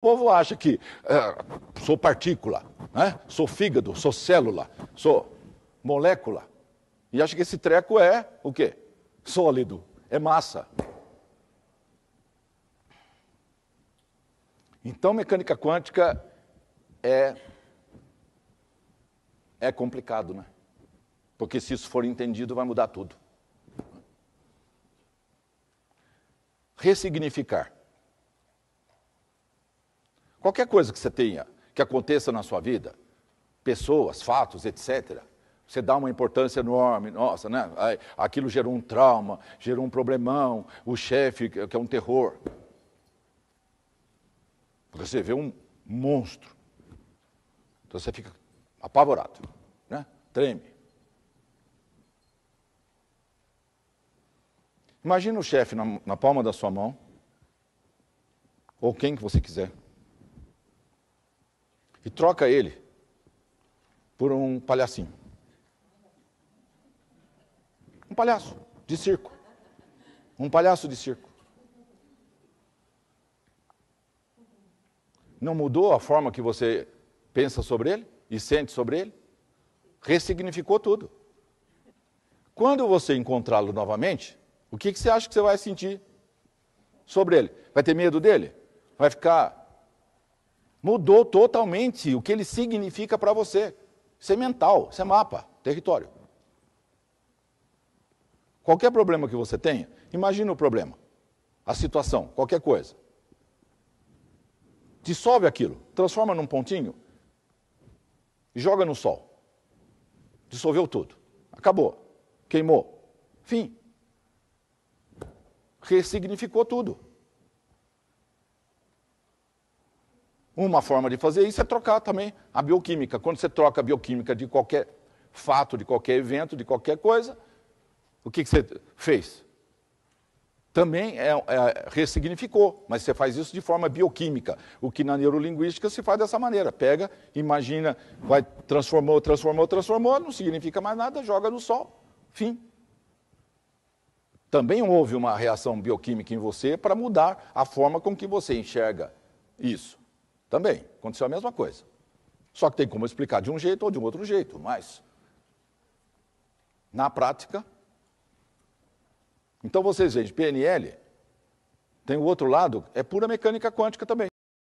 O povo acha que é, sou partícula, né? sou fígado, sou célula, sou molécula. E acha que esse treco é o quê? Sólido, é massa. Então, mecânica quântica é, é complicado, né? Porque se isso for entendido, vai mudar tudo. Ressignificar. Qualquer coisa que você tenha, que aconteça na sua vida, pessoas, fatos, etc., você dá uma importância enorme, nossa, né? Aquilo gerou um trauma, gerou um problemão, o chefe, que é, é um terror. Você vê um monstro. Então você fica apavorado, né? Treme. Imagina o chefe na, na palma da sua mão, ou quem que você quiser e troca ele por um palhacinho. Um palhaço de circo. Um palhaço de circo. Não mudou a forma que você pensa sobre ele e sente sobre ele? Ressignificou tudo. Quando você encontrá-lo novamente, o que, que você acha que você vai sentir sobre ele? Vai ter medo dele? Vai ficar Mudou totalmente o que ele significa para você. Isso é mental, isso é mapa, território. Qualquer problema que você tenha, imagina o problema, a situação, qualquer coisa. Dissolve aquilo, transforma num pontinho e joga no sol. Dissolveu tudo. Acabou. Queimou. Fim. Ressignificou tudo. Uma forma de fazer isso é trocar também a bioquímica. Quando você troca a bioquímica de qualquer fato, de qualquer evento, de qualquer coisa, o que, que você fez? Também é, é, ressignificou, mas você faz isso de forma bioquímica. O que na neurolinguística se faz dessa maneira: pega, imagina, vai, transformou, transformou, transformou, não significa mais nada, joga no sol, fim. Também houve uma reação bioquímica em você para mudar a forma com que você enxerga isso. Também aconteceu a mesma coisa. Só que tem como explicar de um jeito ou de um outro jeito, mas na prática. Então vocês veem, PNL tem o outro lado, é pura mecânica quântica também.